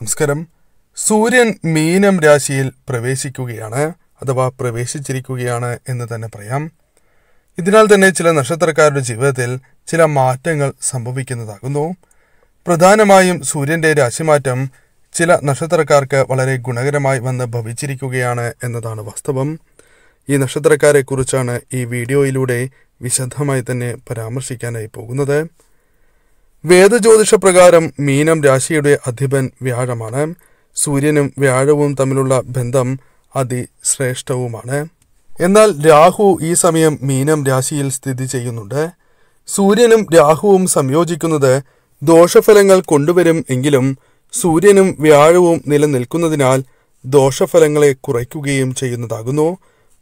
നമസ്കാരം സൂര്യൻ മീനം രാശിയിൽ പ്രവേശിക്കുകയാണ് അഥവാ പ്രവേശിച്ചിരിക്കുകയാണ് എന്ന് തന്നെ പറയാം ഇതിനാൽ തന്നെ ചില നക്ഷത്രക്കാരുടെ ജീവിതത്തിൽ ചില മാറ്റങ്ങൾ സംഭവിക്കുന്നതാകുന്നു പ്രധാനമായും സൂര്യൻ്റെ രാശിമാറ്റം ചില നക്ഷത്രക്കാർക്ക് വളരെ ഗുണകരമായി വന്ന് ഭവിച്ചിരിക്കുകയാണ് എന്നതാണ് വാസ്തവം ഈ നക്ഷത്രക്കാരെക്കുറിച്ചാണ് ഈ വീഡിയോയിലൂടെ വിശദമായി തന്നെ പരാമർശിക്കാനായി പോകുന്നത് വേദജ്യോതിഷ പ്രകാരം മീനം രാശിയുടെ അധിപൻ വ്യാഴമാണ് സൂര്യനും വ്യാഴവും തമ്മിലുള്ള ബന്ധം അതിശ്രേഷ്ഠവുമാണ് എന്നാൽ രാഹു ഈ സമയം മീനം രാശിയിൽ സ്ഥിതി ചെയ്യുന്നുണ്ട് സൂര്യനും രാഹുവും സംയോജിക്കുന്നത് ദോഷഫലങ്ങൾ കൊണ്ടുവരും എങ്കിലും സൂര്യനും വ്യാഴവും നിലനിൽക്കുന്നതിനാൽ ദോഷഫലങ്ങളെ കുറയ്ക്കുകയും ചെയ്യുന്നതാകുന്നു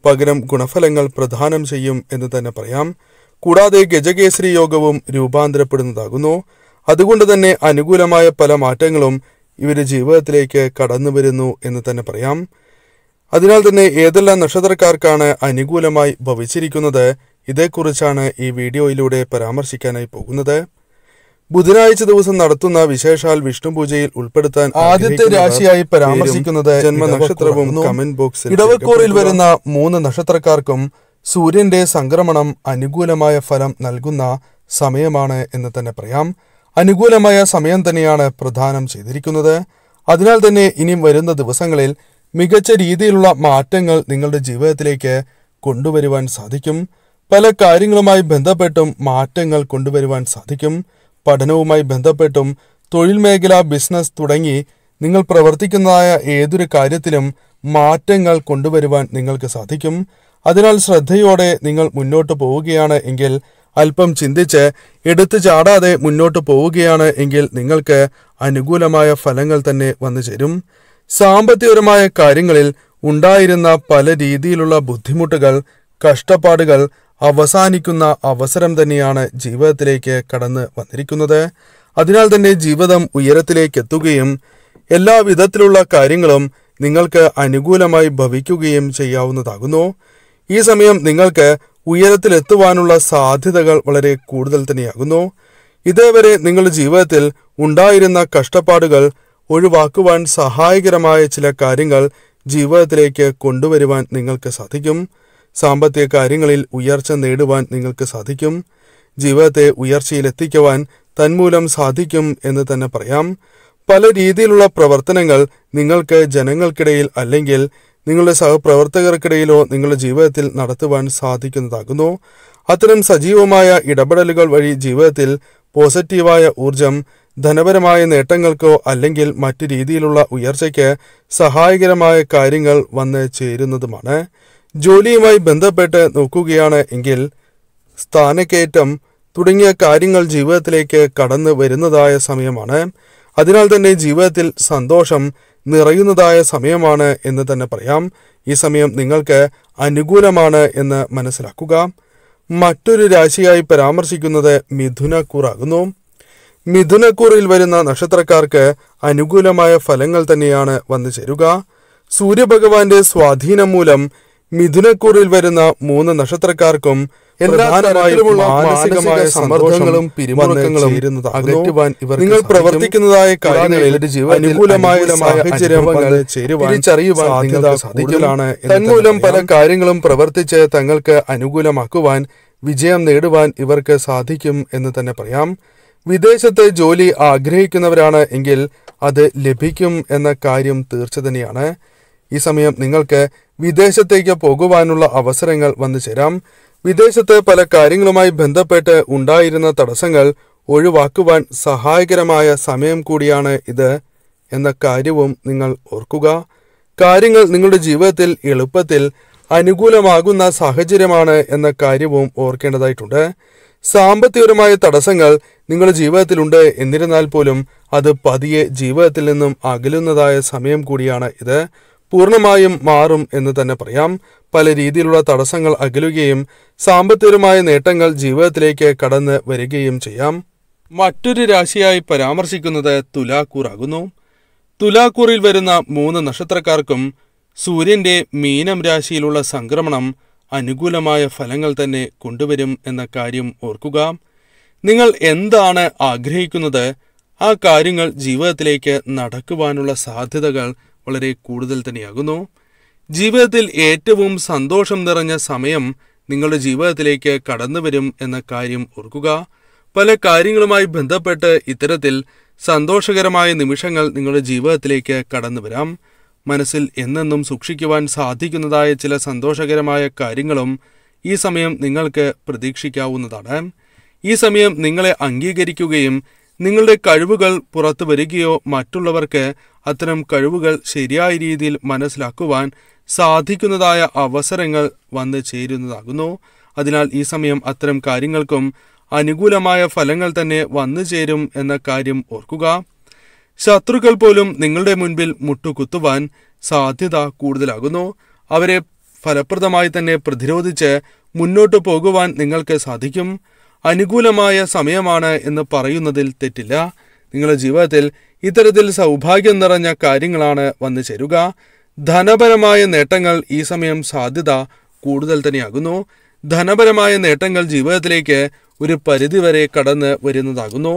പകരം ഗുണഫലങ്ങൾ പ്രദാനം ചെയ്യും എന്ന് തന്നെ പറയാം കൂടാതെ ഗജകേസരി യോഗവും രൂപാന്തരപ്പെടുന്നതാകുന്നു അതുകൊണ്ട് തന്നെ അനുകൂലമായ പല മാറ്റങ്ങളും ഇവരുടെ ജീവിതത്തിലേക്ക് കടന്നു വരുന്നു എന്ന് തന്നെ പറയാം അതിനാൽ തന്നെ ഏതെല്ലാം നക്ഷത്രക്കാർക്കാണ് അനുകൂലമായി ഭവിച്ചിരിക്കുന്നത് ഇതേക്കുറിച്ചാണ് ഈ വീഡിയോയിലൂടെ പരാമർശിക്കാനായി പോകുന്നത് ബുധനാഴ്ച ദിവസം നടത്തുന്ന വിശേഷാൽ വിഷ്ണു പൂജയിൽ ഉൾപ്പെടുത്താൻ ആദ്യത്തെ രാശിയായി പരാമർശിക്കുന്നത് ജന്മനക്ഷത്രവും കമന്റ് ബോക്സിൽ ഇടവക്കൂറിൽ വരുന്ന മൂന്ന് നക്ഷത്രക്കാർക്കും സൂര്യന്റെ സംക്രമണം അനുകൂലമായ ഫലം നൽകുന്ന സമയമാണ് എന്ന് തന്നെ പറയാം അനുകൂലമായ സമയം തന്നെയാണ് പ്രധാനം ചെയ്തിരിക്കുന്നത് അതിനാൽ തന്നെ ഇനി വരുന്ന ദിവസങ്ങളിൽ മികച്ച രീതിയിലുള്ള മാറ്റങ്ങൾ നിങ്ങളുടെ ജീവിതത്തിലേക്ക് കൊണ്ടുവരുവാൻ സാധിക്കും പല കാര്യങ്ങളുമായി ബന്ധപ്പെട്ടും മാറ്റങ്ങൾ കൊണ്ടുവരുവാൻ സാധിക്കും പഠനവുമായി ബന്ധപ്പെട്ടും തൊഴിൽ മേഖല ബിസിനസ് തുടങ്ങി നിങ്ങൾ പ്രവർത്തിക്കുന്നതായ ഏതൊരു കാര്യത്തിലും മാറ്റങ്ങൾ കൊണ്ടുവരുവാൻ നിങ്ങൾക്ക് സാധിക്കും അതിനാൽ ശ്രദ്ധയോടെ നിങ്ങൾ മുന്നോട്ട് പോവുകയാണ് എങ്കിൽ അല്പം ചിന്തിച്ച് എടുത്തു ചാടാതെ മുന്നോട്ട് പോവുകയാണ് എങ്കിൽ നിങ്ങൾക്ക് അനുകൂലമായ ഫലങ്ങൾ തന്നെ വന്നു ചേരും സാമ്പത്തികപരമായ കാര്യങ്ങളിൽ ഉണ്ടായിരുന്ന പല രീതിയിലുള്ള ബുദ്ധിമുട്ടുകൾ കഷ്ടപ്പാടുകൾ അവസാനിക്കുന്ന അവസരം തന്നെയാണ് ജീവിതത്തിലേക്ക് കടന്ന് വന്നിരിക്കുന്നത് അതിനാൽ തന്നെ ജീവിതം ഉയരത്തിലേക്ക് എത്തുകയും എല്ലാ വിധത്തിലുള്ള കാര്യങ്ങളും നിങ്ങൾക്ക് അനുകൂലമായി ഭവിക്കുകയും ചെയ്യാവുന്നതാകുന്നു ഈ സമയം നിങ്ങൾക്ക് ഉയരത്തിലെത്തുവാനുള്ള സാധ്യതകൾ വളരെ കൂടുതൽ തന്നെയാകുന്നു ഇതേവരെ നിങ്ങളുടെ ജീവിതത്തിൽ ഉണ്ടായിരുന്ന കഷ്ടപ്പാടുകൾ ഒഴിവാക്കുവാൻ സഹായകരമായ ചില കാര്യങ്ങൾ ജീവിതത്തിലേക്ക് കൊണ്ടുവരുവാൻ നിങ്ങൾക്ക് സാധിക്കും സാമ്പത്തിക കാര്യങ്ങളിൽ ഉയർച്ച നേടുവാൻ നിങ്ങൾക്ക് സാധിക്കും ജീവിതത്തെ ഉയർച്ചയിലെത്തിക്കുവാൻ തന്മൂലം സാധിക്കും എന്ന് തന്നെ പറയാം പല രീതിയിലുള്ള പ്രവർത്തനങ്ങൾ നിങ്ങൾക്ക് ജനങ്ങൾക്കിടയിൽ അല്ലെങ്കിൽ നിങ്ങളുടെ സഹപ്രവർത്തകർക്കിടയിലോ നിങ്ങളുടെ ജീവിതത്തിൽ നടത്തുവാൻ സാധിക്കുന്നതാകുന്നു അത്തരം സജീവമായ ഇടപെടലുകൾ വഴി ജീവിതത്തിൽ പോസിറ്റീവായ ഊർജം ധനപരമായ നേട്ടങ്ങൾക്കോ അല്ലെങ്കിൽ മറ്റു രീതിയിലുള്ള ഉയർച്ചയ്ക്ക് സഹായകരമായ കാര്യങ്ങൾ വന്ന് ചേരുന്നതുമാണ് ജോലിയുമായി ബന്ധപ്പെട്ട് നോക്കുകയാണ് എങ്കിൽ സ്ഥാനക്കയറ്റം തുടങ്ങിയ കാര്യങ്ങൾ ജീവിതത്തിലേക്ക് കടന്നു വരുന്നതായ സമയമാണ് അതിനാൽ തന്നെ ജീവിതത്തിൽ സന്തോഷം നിറയുന്നതായ സമയമാണ് എന്ന് തന്നെ പറയാം ഈ സമയം നിങ്ങൾക്ക് അനുകൂലമാണ് എന്ന് മനസ്സിലാക്കുക മറ്റൊരു രാശിയായി പരാമർശിക്കുന്നത് മിഥുനക്കൂറാകുന്നു മിഥുനക്കൂറിൽ വരുന്ന നക്ഷത്രക്കാർക്ക് അനുകൂലമായ ഫലങ്ങൾ തന്നെയാണ് വന്നു ചേരുക സൂര്യഭഗവാന്റെ സ്വാധീനം മൂലം മിഥുനക്കൂറിൽ വരുന്ന മൂന്ന് നക്ഷത്രക്കാർക്കും പ്രധാനമായും മാനസികമായ സമ്മർദ്ദങ്ങളും പിരിമുറുക്കങ്ങളും അകറ്റുവാൻ നിങ്ങൾ പ്രവർത്തിക്കുന്നതായ കാര്യങ്ങളിൽ അനുകൂലമായ സാഹചര്യം തിരിച്ചറിയുവാൻ നിങ്ങൾക്ക് സാധിക്കലാണ് തന്മൂലം പല കാര്യങ്ങളും പ്രവർത്തിച്ച് തങ്ങൾക്ക് അനുകൂലമാക്കുവാൻ വിജയം നേടുവാൻ ഇവർക്ക് സാധിക്കും എന്ന് തന്നെ പറയാം വിദേശത്ത് ജോലി ആഗ്രഹിക്കുന്നവരാണ് എങ്കിൽ അത് ലഭിക്കും എന്ന കാര്യം തീർച്ച തന്നെയാണ് ഈ സമയം നിങ്ങൾക്ക് വിദേശത്തേക്ക് പോകുവാനുള്ള അവസരങ്ങൾ വന്നു ചേരാം വിദേശത്ത് പല കാര്യങ്ങളുമായി ബന്ധപ്പെട്ട് ഉണ്ടായിരുന്ന തടസ്സങ്ങൾ ഒഴിവാക്കുവാൻ സഹായകരമായ സമയം കൂടിയാണ് ഇത് എന്ന കാര്യവും നിങ്ങൾ ഓർക്കുക കാര്യങ്ങൾ നിങ്ങളുടെ ജീവിതത്തിൽ എളുപ്പത്തിൽ അനുകൂലമാകുന്ന സാഹചര്യമാണ് എന്ന കാര്യവും ഓർക്കേണ്ടതായിട്ടുണ്ട് സാമ്പത്തികപരമായ തടസ്സങ്ങൾ നിങ്ങളുടെ ജീവിതത്തിലുണ്ട് എന്നിരുന്നാൽ പോലും അത് പതിയെ ജീവിതത്തിൽ നിന്നും അകലുന്നതായ സമയം കൂടിയാണ് ഇത് പൂർണ്ണമായും മാറും എന്ന് തന്നെ പറയാം പല രീതിയിലുള്ള തടസ്സങ്ങൾ അകലുകയും സാമ്പത്തികമായ നേട്ടങ്ങൾ ജീവിതത്തിലേക്ക് കടന്ന് വരികയും ചെയ്യാം മറ്റൊരു രാശിയായി പരാമർശിക്കുന്നത് തുലാക്കൂർ ആകുന്നു തുലാക്കൂറിൽ വരുന്ന മൂന്ന് നക്ഷത്രക്കാർക്കും സൂര്യന്റെ മീനം രാശിയിലുള്ള സംക്രമണം അനുകൂലമായ ഫലങ്ങൾ തന്നെ കൊണ്ടുവരും എന്ന കാര്യം ഓർക്കുക നിങ്ങൾ എന്താണ് ആഗ്രഹിക്കുന്നത് ആ കാര്യങ്ങൾ ജീവിതത്തിലേക്ക് നടക്കുവാനുള്ള സാധ്യതകൾ വളരെ കൂടുതൽ തന്നെയാകുന്നു ജീവിതത്തിൽ ഏറ്റവും സന്തോഷം നിറഞ്ഞ സമയം നിങ്ങളുടെ ജീവിതത്തിലേക്ക് കടന്നു വരും എന്ന കാര്യം ഓർക്കുക പല കാര്യങ്ങളുമായി ബന്ധപ്പെട്ട് ഇത്തരത്തിൽ സന്തോഷകരമായ നിമിഷങ്ങൾ നിങ്ങളുടെ ജീവിതത്തിലേക്ക് കടന്നു വരാം മനസ്സിൽ എന്നെന്നും സൂക്ഷിക്കുവാൻ സാധിക്കുന്നതായ ചില സന്തോഷകരമായ കാര്യങ്ങളും ഈ സമയം നിങ്ങൾക്ക് പ്രതീക്ഷിക്കാവുന്നതാണ് ഈ സമയം നിങ്ങളെ അംഗീകരിക്കുകയും നിങ്ങളുടെ കഴിവുകൾ പുറത്തു വരികയോ മറ്റുള്ളവർക്ക് അത്തരം കഴിവുകൾ ശരിയായ രീതിയിൽ മനസ്സിലാക്കുവാൻ സാധിക്കുന്നതായ അവസരങ്ങൾ വന്നു ചേരുന്നതാകുന്നു അതിനാൽ ഈ സമയം അത്തരം കാര്യങ്ങൾക്കും അനുകൂലമായ ഫലങ്ങൾ തന്നെ വന്നു ചേരും എന്ന കാര്യം ഓർക്കുക ശത്രുക്കൾ പോലും നിങ്ങളുടെ മുൻപിൽ മുട്ടുകുത്തുവാൻ സാധ്യത കൂടുതലാകുന്നു അവരെ ഫലപ്രദമായി തന്നെ പ്രതിരോധിച്ച് മുന്നോട്ടു പോകുവാൻ നിങ്ങൾക്ക് സാധിക്കും അനുകൂലമായ സമയമാണ് എന്ന് പറയുന്നതിൽ തെറ്റില്ല നിങ്ങളുടെ ജീവിതത്തിൽ ഇത്തരത്തിൽ സൗഭാഗ്യം നിറഞ്ഞ കാര്യങ്ങളാണ് വന്നു ചേരുക ധനപരമായ നേട്ടങ്ങൾ ഈ സമയം സാധ്യത കൂടുതൽ തന്നെയാകുന്നു ധനപരമായ നേട്ടങ്ങൾ ജീവിതത്തിലേക്ക് ഒരു പരിധിവരെ കടന്ന് വരുന്നതാകുന്നു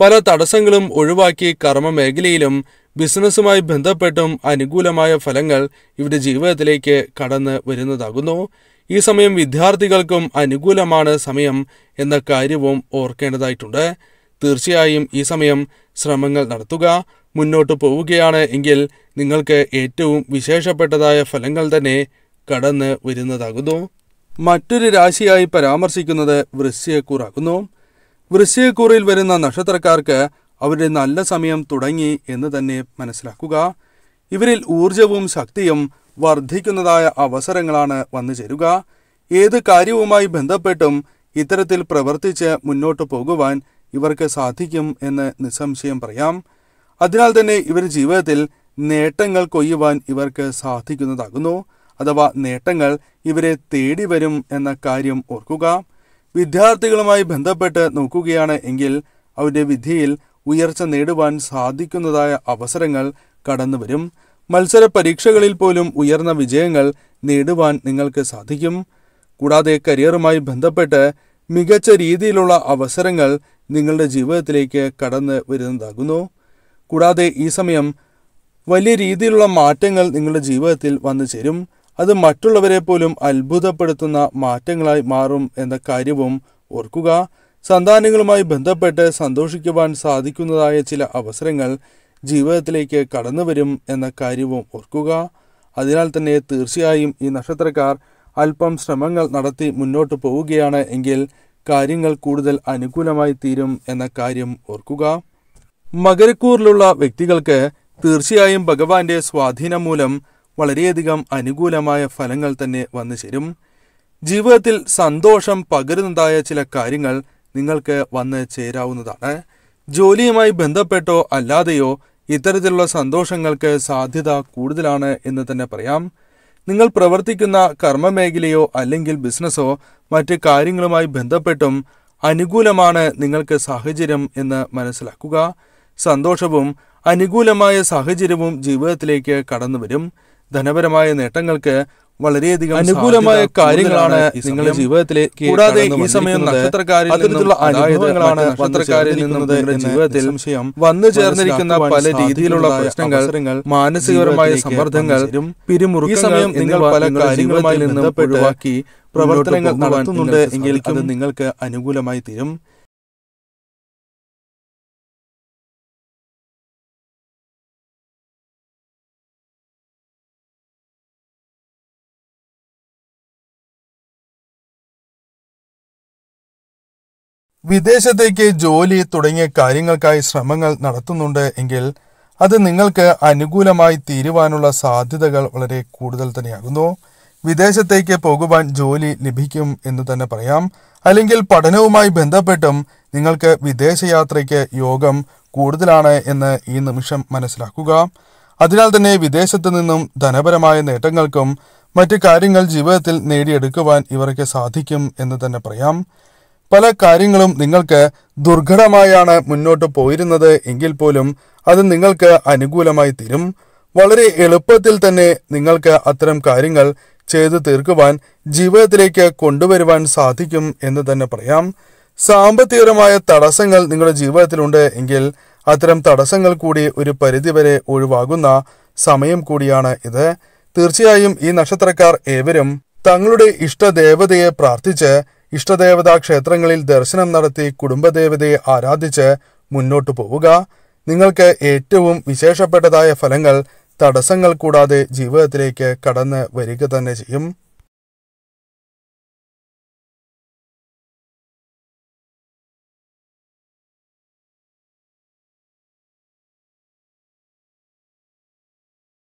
പല തടസ്സങ്ങളും ഒഴിവാക്കി കർമ്മ മേഖലയിലും ബിസിനസ്സുമായി ബന്ധപ്പെട്ടും അനുകൂലമായ ഫലങ്ങൾ ഇവിടെ ജീവിതത്തിലേക്ക് കടന്ന് വരുന്നതാകുന്നു ഈ സമയം വിദ്യാർത്ഥികൾക്കും അനുകൂലമാണ് സമയം എന്ന കാര്യവും ഓർക്കേണ്ടതായിട്ടുണ്ട് തീർച്ചയായും ഈ സമയം ശ്രമങ്ങൾ നടത്തുക മുന്നോട്ട് പോവുകയാണ് എങ്കിൽ നിങ്ങൾക്ക് ഏറ്റവും വിശേഷപ്പെട്ടതായ ഫലങ്ങൾ തന്നെ കടന്ന് വരുന്നതാകുന്നു മറ്റൊരു രാശിയായി പരാമർശിക്കുന്നത് വൃശ്യക്കൂറാകുന്നു വൃശ്യക്കൂറിൽ വരുന്ന നക്ഷത്രക്കാർക്ക് അവരുടെ നല്ല സമയം തുടങ്ങി എന്ന് തന്നെ മനസ്സിലാക്കുക ഇവരിൽ ഊർജവും ശക്തിയും വർദ്ധിക്കുന്നതായ അവസരങ്ങളാണ് വന്നു ചേരുക ഏത് കാര്യവുമായി ബന്ധപ്പെട്ടും ഇത്തരത്തിൽ പ്രവർത്തിച്ച് മുന്നോട്ട് പോകുവാൻ ഇവർക്ക് സാധിക്കും എന്ന് നിസ്സംശയം പറയാം അതിനാൽ തന്നെ ഇവർ ജീവിതത്തിൽ നേട്ടങ്ങൾ കൊയ്യുവാൻ ഇവർക്ക് സാധിക്കുന്നതാകുന്നു അഥവാ നേട്ടങ്ങൾ ഇവരെ തേടി വരും എന്ന കാര്യം ഓർക്കുക വിദ്യാർത്ഥികളുമായി ബന്ധപ്പെട്ട് നോക്കുകയാണ് എങ്കിൽ അവരുടെ വിധിയിൽ ഉയർച്ച നേടുവാൻ സാധിക്കുന്നതായ അവസരങ്ങൾ കടന്നുവരും മത്സര പരീക്ഷകളിൽ പോലും ഉയർന്ന വിജയങ്ങൾ നേടുവാൻ നിങ്ങൾക്ക് സാധിക്കും കൂടാതെ കരിയറുമായി ബന്ധപ്പെട്ട് മികച്ച രീതിയിലുള്ള അവസരങ്ങൾ നിങ്ങളുടെ ജീവിതത്തിലേക്ക് കടന്നു വരുന്നതാകുന്നു കൂടാതെ ഈ സമയം വലിയ രീതിയിലുള്ള മാറ്റങ്ങൾ നിങ്ങളുടെ ജീവിതത്തിൽ വന്നു ചേരും അത് മറ്റുള്ളവരെ പോലും അത്ഭുതപ്പെടുത്തുന്ന മാറ്റങ്ങളായി മാറും എന്ന കാര്യവും ഓർക്കുക സന്താനങ്ങളുമായി ബന്ധപ്പെട്ട് സന്തോഷിക്കുവാൻ സാധിക്കുന്നതായ ചില അവസരങ്ങൾ ജീവിതത്തിലേക്ക് കടന്നു വരും എന്ന കാര്യവും ഓർക്കുക അതിനാൽ തന്നെ തീർച്ചയായും ഈ നക്ഷത്രക്കാർ അല്പം ശ്രമങ്ങൾ നടത്തി മുന്നോട്ട് പോവുകയാണ് എങ്കിൽ കാര്യങ്ങൾ കൂടുതൽ അനുകൂലമായി തീരും എന്ന കാര്യം ഓർക്കുക മകരക്കൂറിലുള്ള വ്യക്തികൾക്ക് തീർച്ചയായും ഭഗവാന്റെ സ്വാധീനം മൂലം വളരെയധികം അനുകൂലമായ ഫലങ്ങൾ തന്നെ വന്നു ചേരും ജീവിതത്തിൽ സന്തോഷം പകരുന്നതായ ചില കാര്യങ്ങൾ നിങ്ങൾക്ക് വന്ന് ചേരാവുന്നതാണ് ജോലിയുമായി ബന്ധപ്പെട്ടോ അല്ലാതെയോ ഇത്തരത്തിലുള്ള സന്തോഷങ്ങൾക്ക് സാധ്യത കൂടുതലാണ് എന്ന് തന്നെ പറയാം നിങ്ങൾ പ്രവർത്തിക്കുന്ന കർമ്മമേഖലയോ അല്ലെങ്കിൽ ബിസിനസ്സോ മറ്റ് കാര്യങ്ങളുമായി ബന്ധപ്പെട്ടും അനുകൂലമാണ് നിങ്ങൾക്ക് സാഹചര്യം എന്ന് മനസ്സിലാക്കുക സന്തോഷവും അനുകൂലമായ സാഹചര്യവും ജീവിതത്തിലേക്ക് കടന്നുവരും ധനപരമായ നേട്ടങ്ങൾക്ക് വളരെയധികം അനുകൂലമായ കാര്യങ്ങളാണ് നിങ്ങളെ ജീവിതത്തിലെ കൂടാതെ ഈ സമയം നക്ഷത്രക്കാരിൽ നിന്നുള്ള അനുഭവങ്ങളാണ് പത്രക്കാരിൽ നിന്നും ജീവിതത്തിൽ സംശയം വന്നു ചേർന്നിരിക്കുന്ന പല രീതിയിലുള്ള പ്രശ്നങ്ങൾ മാനസികപരമായ സമ്മർദ്ദങ്ങൾ പിരിമുറുക്ക സമയം നിങ്ങൾ പല കാര്യങ്ങളുമായി നിന്നും ഒഴിവാക്കി പ്രവർത്തനങ്ങൾ നടത്തുന്നുണ്ട് എങ്കിൽ നിങ്ങൾക്ക് അനുകൂലമായി തീരും വിദേശത്തേക്ക് ജോലി തുടങ്ങിയ കാര്യങ്ങൾക്കായി ശ്രമങ്ങൾ നടത്തുന്നുണ്ട് എങ്കിൽ അത് നിങ്ങൾക്ക് അനുകൂലമായി തീരുവാനുള്ള സാധ്യതകൾ വളരെ കൂടുതൽ തന്നെയാകുന്നു വിദേശത്തേക്ക് പോകുവാൻ ജോലി ലഭിക്കും എന്ന് തന്നെ പറയാം അല്ലെങ്കിൽ പഠനവുമായി ബന്ധപ്പെട്ടും നിങ്ങൾക്ക് വിദേശയാത്രയ്ക്ക് യോഗം കൂടുതലാണ് എന്ന് ഈ നിമിഷം മനസ്സിലാക്കുക അതിനാൽ തന്നെ വിദേശത്ത് നിന്നും ധനപരമായ നേട്ടങ്ങൾക്കും മറ്റു കാര്യങ്ങൾ ജീവിതത്തിൽ നേടിയെടുക്കുവാൻ ഇവർക്ക് സാധിക്കും എന്ന് തന്നെ പറയാം പല കാര്യങ്ങളും നിങ്ങൾക്ക് ദുർഘടമായാണ് മുന്നോട്ട് പോയിരുന്നത് എങ്കിൽ പോലും അത് നിങ്ങൾക്ക് അനുകൂലമായി തീരും വളരെ എളുപ്പത്തിൽ തന്നെ നിങ്ങൾക്ക് അത്തരം കാര്യങ്ങൾ ചെയ്തു തീർക്കുവാൻ ജീവിതത്തിലേക്ക് കൊണ്ടുവരുവാൻ സാധിക്കും എന്ന് തന്നെ പറയാം സാമ്പത്തികപരമായ തടസ്സങ്ങൾ നിങ്ങളുടെ ജീവിതത്തിലുണ്ട് എങ്കിൽ അത്തരം തടസ്സങ്ങൾ കൂടി ഒരു പരിധിവരെ ഒഴിവാകുന്ന സമയം കൂടിയാണ് ഇത് തീർച്ചയായും ഈ നക്ഷത്രക്കാർ ഏവരും തങ്ങളുടെ ഇഷ്ടദേവതയെ പ്രാർത്ഥിച്ച് ഇഷ്ടദേവതാ ക്ഷേത്രങ്ങളിൽ ദർശനം നടത്തി കുടുംബദേവതയെ ആരാധിച്ച് മുന്നോട്ടു പോവുക നിങ്ങൾക്ക് ഏറ്റവും വിശേഷപ്പെട്ടതായ ഫലങ്ങൾ തടസ്സങ്ങൾ കൂടാതെ ജീവിതത്തിലേക്ക് കടന്ന് വരിക തന്നെ ചെയ്യും